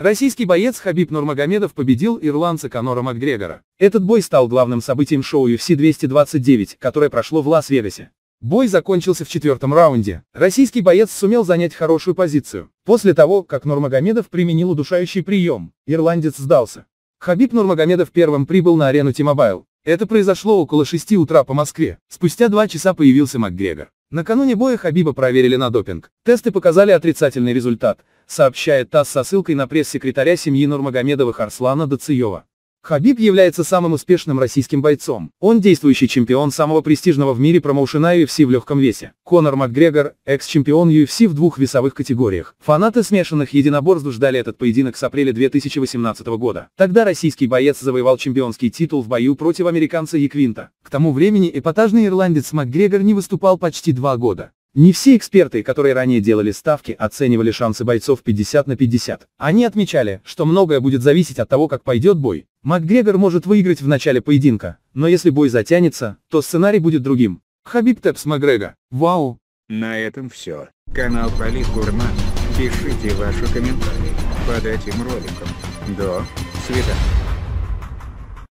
Российский боец Хабиб Нурмагомедов победил ирландца Конора Макгрегора. Этот бой стал главным событием шоу UFC 229, которое прошло в Лас-Вегасе. Бой закончился в четвертом раунде. Российский боец сумел занять хорошую позицию. После того, как Нурмагомедов применил удушающий прием, ирландец сдался. Хабиб Нурмагомедов первым прибыл на арену Тимобайл. Это произошло около 6 утра по Москве. Спустя два часа появился Макгрегор. Накануне боя Хабиба проверили на допинг. Тесты показали отрицательный результат – сообщает ТАСС со ссылкой на пресс-секретаря семьи Нурмагомедовых Арслана Дациева. Хабиб является самым успешным российским бойцом. Он действующий чемпион самого престижного в мире промоушена UFC в легком весе. Конор Макгрегор, экс-чемпион UFC в двух весовых категориях. Фанаты смешанных единоборств ждали этот поединок с апреля 2018 года. Тогда российский боец завоевал чемпионский титул в бою против американца Яквинта. К тому времени эпатажный ирландец Макгрегор не выступал почти два года. Не все эксперты, которые ранее делали ставки, оценивали шансы бойцов 50 на 50. Они отмечали, что многое будет зависеть от того, как пойдет бой. Макгрегор может выиграть в начале поединка, но если бой затянется, то сценарий будет другим. Хабиб Тепс Макгрегор. Вау. На этом все. Канал Полит Гурман. Пишите ваши комментарии под этим роликом. До свидания.